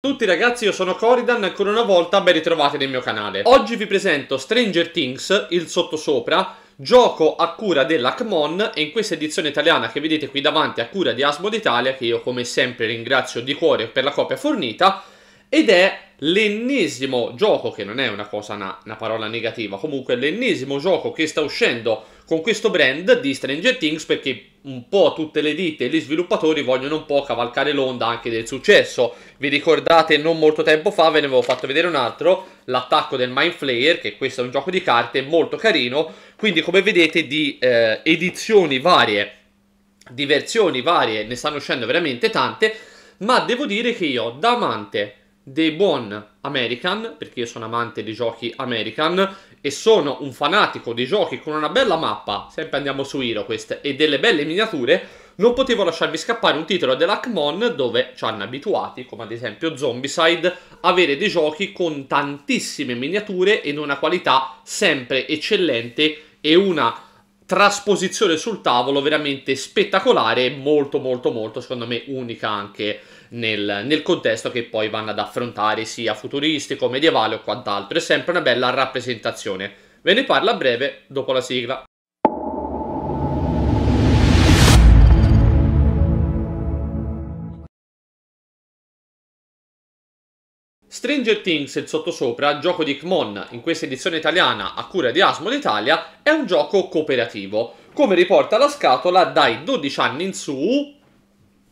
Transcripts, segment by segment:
Tutti ragazzi, io sono Coridan e ancora una volta ben ritrovati nel mio canale. Oggi vi presento Stranger Things, il sottosopra, gioco a cura dell'Acmon e in questa edizione italiana che vedete qui davanti a cura di Asmod Italia, che io come sempre ringrazio di cuore per la copia fornita, ed è l'ennesimo gioco, che non è una cosa, una, una parola negativa, comunque l'ennesimo gioco che sta uscendo con questo brand di Stranger Things perché un po' tutte le ditte e gli sviluppatori vogliono un po' cavalcare l'onda anche del successo. Vi ricordate non molto tempo fa ve ne avevo fatto vedere un altro, l'attacco del Mind Flayer, che questo è un gioco di carte molto carino, quindi come vedete di eh, edizioni varie, di versioni varie, ne stanno uscendo veramente tante, ma devo dire che io da amante dei buon American, perché io sono amante dei giochi American e sono un fanatico dei giochi con una bella mappa, sempre andiamo su Hero HeroQuest, e delle belle miniature, non potevo lasciarvi scappare un titolo dell'Acmon dove ci hanno abituati, come ad esempio Zombicide, a avere dei giochi con tantissime miniature ed una qualità sempre eccellente e una trasposizione sul tavolo veramente spettacolare e molto molto molto secondo me unica anche nel, nel, contesto che poi vanno ad affrontare sia futuristico, medievale o quant'altro. È sempre una bella rappresentazione. Ve ne parlo a breve dopo la sigla. Stranger Things, il sottosopra, gioco di Kmon, in questa edizione italiana a cura di Asmo d'Italia, è un gioco cooperativo. Come riporta la scatola, dai 12 anni in su...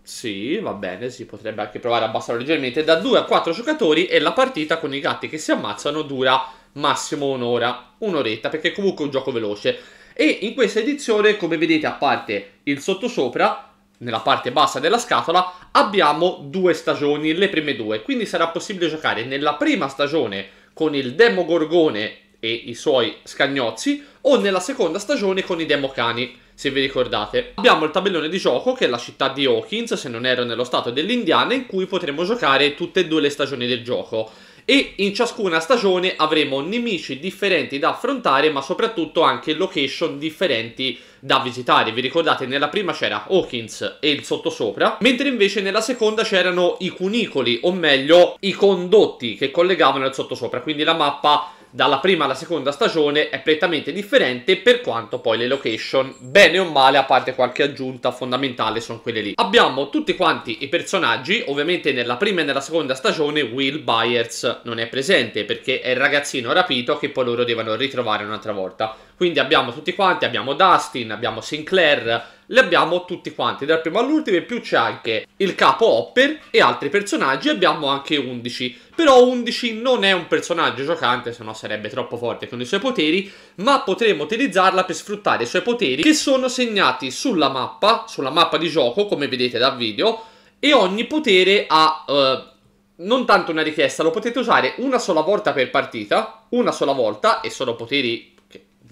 Sì, va bene, si potrebbe anche provare a abbassarlo leggermente, da 2 a 4 giocatori e la partita con i gatti che si ammazzano dura massimo un'ora, un'oretta, perché comunque è un gioco veloce. E in questa edizione, come vedete, a parte il sottosopra, nella parte bassa della scatola abbiamo due stagioni, le prime due, quindi sarà possibile giocare nella prima stagione con il Demogorgone e i suoi scagnozzi o nella seconda stagione con i Democani, se vi ricordate. Abbiamo il tabellone di gioco che è la città di Hawkins, se non ero nello stato dell'Indiana, in cui potremo giocare tutte e due le stagioni del gioco e in ciascuna stagione avremo nemici differenti da affrontare ma soprattutto anche location differenti da visitare. Vi ricordate nella prima c'era Hawkins e il sottosopra, mentre invece nella seconda c'erano i cunicoli, o meglio i condotti che collegavano il sottosopra, quindi la mappa dalla prima alla seconda stagione è prettamente differente per quanto poi le location, bene o male, a parte qualche aggiunta fondamentale, sono quelle lì. Abbiamo tutti quanti i personaggi, ovviamente nella prima e nella seconda stagione Will Byers non è presente perché è il ragazzino rapito che poi loro devono ritrovare un'altra volta. Quindi abbiamo tutti quanti, abbiamo Dustin, abbiamo Sinclair, li abbiamo tutti quanti, dal primo all'ultimo e più c'è anche il capo Hopper e altri personaggi, abbiamo anche 11. Però 11 non è un personaggio giocante, se no sarebbe troppo forte con i suoi poteri, ma potremo utilizzarla per sfruttare i suoi poteri che sono segnati sulla mappa, sulla mappa di gioco, come vedete dal video, e ogni potere ha... Uh, non tanto una richiesta, lo potete usare una sola volta per partita, una sola volta e sono poteri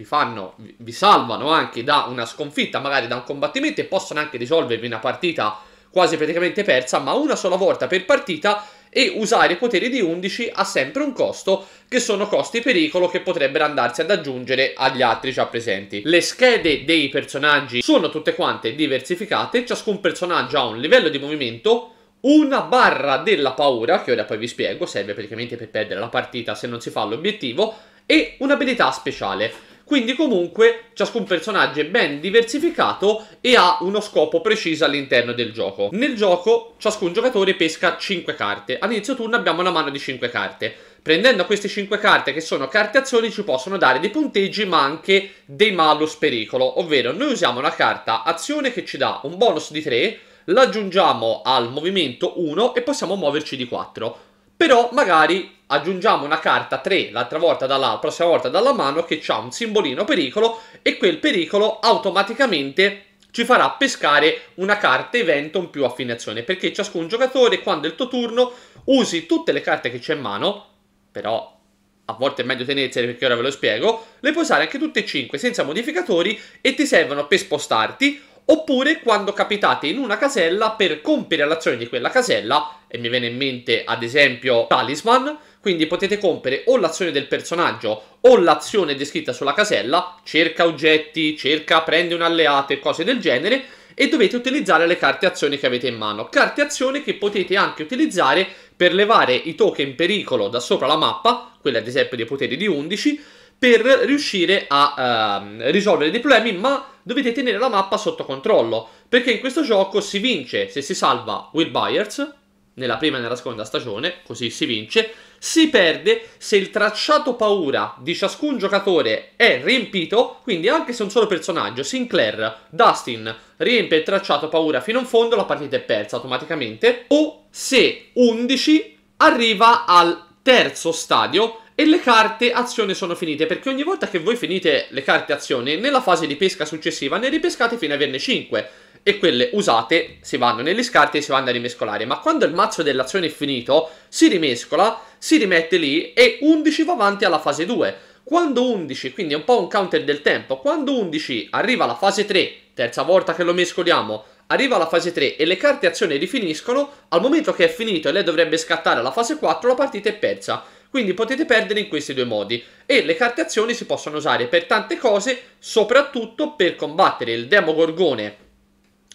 vi fanno, vi salvano anche da una sconfitta, magari da un combattimento e possono anche risolvervi una partita quasi praticamente persa, ma una sola volta per partita e usare i poteri di 11 ha sempre un costo che sono costi pericolo che potrebbero andarsi ad aggiungere agli altri già presenti. Le schede dei personaggi sono tutte quante diversificate, ciascun personaggio ha un livello di movimento, una barra della paura, che ora poi vi spiego, serve praticamente per perdere la partita se non si fa l'obiettivo, e un'abilità speciale. Quindi comunque ciascun personaggio è ben diversificato e ha uno scopo preciso all'interno del gioco. Nel gioco ciascun giocatore pesca 5 carte. All'inizio turno abbiamo una mano di 5 carte. Prendendo queste 5 carte che sono carte azioni ci possono dare dei punteggi ma anche dei malus pericolo, ovvero noi usiamo una carta azione che ci dà un bonus di 3, l'aggiungiamo al movimento 1 e possiamo muoverci di 4 però magari aggiungiamo una carta 3 l'altra volta dalla la prossima volta dalla mano che ha un simbolino pericolo e quel pericolo automaticamente ci farà pescare una carta evento in più affinazione perché ciascun giocatore quando è il tuo turno usi tutte le carte che c'è in mano però a volte è meglio tenersele perché ora ve lo spiego le puoi usare anche tutte e 5 senza modificatori e ti servono per spostarti oppure quando capitate in una casella per compiere l'azione di quella casella, e mi viene in mente ad esempio Talisman, quindi potete compiere o l'azione del personaggio o l'azione descritta sulla casella, cerca oggetti, cerca, prende un alleato e cose del genere, e dovete utilizzare le carte azioni che avete in mano. Carte azioni che potete anche utilizzare per levare i token pericolo da sopra la mappa, quelle ad esempio dei poteri di 11, per riuscire a ehm, risolvere dei problemi, ma dovete tenere la mappa sotto controllo, perché in questo gioco si vince se si salva Will Byers nella prima e nella seconda stagione, così si vince, si perde se il tracciato paura di ciascun giocatore è riempito, quindi anche se un solo personaggio, Sinclair, Dustin, riempie il tracciato paura fino in fondo, la partita è persa automaticamente, o se 11 arriva al terzo stadio e le carte azione sono finite, perché ogni volta che voi finite le carte azione, nella fase di pesca successiva ne ripescate fino a averne 5 e quelle usate si vanno negli scarti e si vanno a rimescolare, ma quando il mazzo dell'azione è finito si rimescola, si rimette lì e 11 va avanti alla fase 2. Quando 11, quindi è un po' un counter del tempo, quando 11 arriva alla fase 3, terza volta che lo mescoliamo, arriva alla fase 3 e le carte azione rifiniscono, al momento che è finito e lei dovrebbe scattare alla fase 4 la partita è persa quindi potete perdere in questi due modi. E le carte azioni si possono usare per tante cose, soprattutto per combattere il Demo Gorgone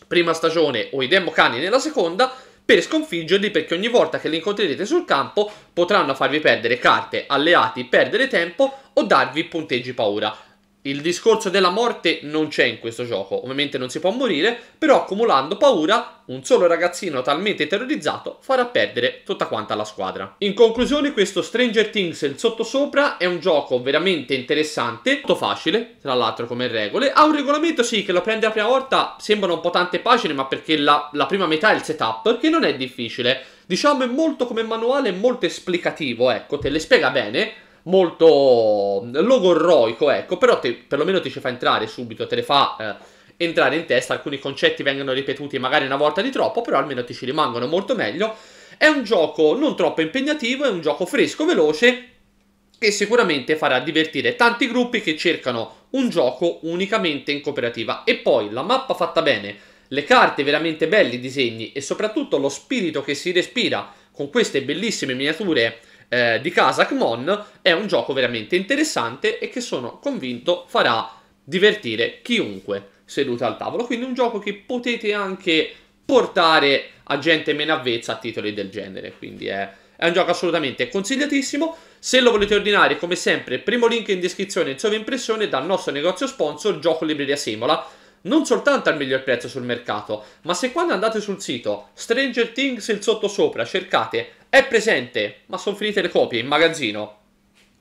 prima stagione o i Demo Cani nella seconda, per sconfiggerli perché ogni volta che li incontrerete sul campo potranno farvi perdere carte, alleati, perdere tempo o darvi punteggi paura. Il discorso della morte non c'è in questo gioco, ovviamente non si può morire, però accumulando paura, un solo ragazzino talmente terrorizzato farà perdere tutta quanta la squadra. In conclusione questo Stranger Things il sottosopra è un gioco veramente interessante, molto facile, tra l'altro come regole, ha un regolamento sì che lo prende la prima volta, sembrano un po' tante pagine ma perché la, la prima metà è il setup, che non è difficile, diciamo è molto come manuale, molto esplicativo, ecco, te le spiega bene, molto logorroico, ecco, però te, perlomeno ti ci fa entrare subito, te le fa eh, entrare in testa, alcuni concetti vengono ripetuti magari una volta di troppo, però almeno ti ci rimangono molto meglio. È un gioco non troppo impegnativo, è un gioco fresco, veloce, che sicuramente farà divertire tanti gruppi che cercano un gioco unicamente in cooperativa. E poi la mappa fatta bene, le carte veramente belle, i disegni e soprattutto lo spirito che si respira con queste bellissime miniature eh, di Kazakh Mon è un gioco veramente interessante e che sono convinto farà divertire chiunque seduta al tavolo. Quindi un gioco che potete anche portare a gente meno avvezza a titoli del genere. Quindi è, è un gioco assolutamente consigliatissimo. Se lo volete ordinare, come sempre, primo link in descrizione in sovraimpressione dal nostro negozio sponsor Gioco Libreria Simola non soltanto al miglior prezzo sul mercato, ma se quando andate sul sito Stranger Things il sottosopra cercate è presente, ma sono finite le copie in magazzino,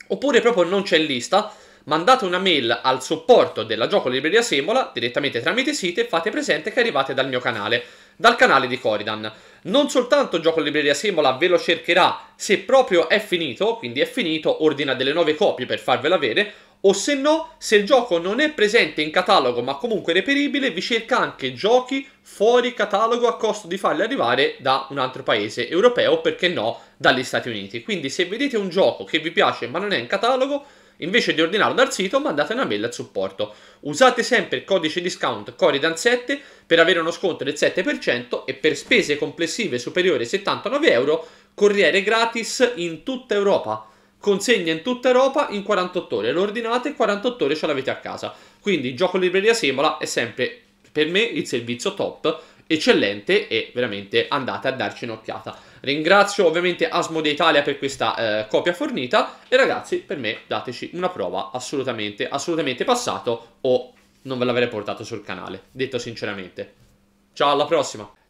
oppure proprio non c'è lista, mandate una mail al supporto della Gioco Libreria Semola direttamente tramite sito e fate presente che arrivate dal mio canale, dal canale di Coridan. Non soltanto Gioco Libreria Semola ve lo cercherà se proprio è finito, quindi è finito, ordina delle nuove copie per farvela avere, o se no, se il gioco non è presente in catalogo ma comunque reperibile, vi cerca anche giochi fuori catalogo a costo di farli arrivare da un altro paese europeo, perché no, dagli Stati Uniti. Quindi se vedete un gioco che vi piace ma non è in catalogo, invece di ordinarlo dal sito, mandate una mail al supporto. Usate sempre il codice discount Coridan7 per avere uno sconto del 7% e per spese complessive superiori ai 79 euro, corriere gratis in tutta Europa consegna in tutta Europa in 48 ore, lo ordinate e 48 ore ce l'avete a casa. Quindi il gioco libreria Semola è sempre per me il servizio top, eccellente e veramente andate a darci un'occhiata. Ringrazio ovviamente Asmode Italia per questa eh, copia fornita e ragazzi per me dateci una prova assolutamente, assolutamente passato o non ve l'avrei portato sul canale, detto sinceramente. Ciao alla prossima!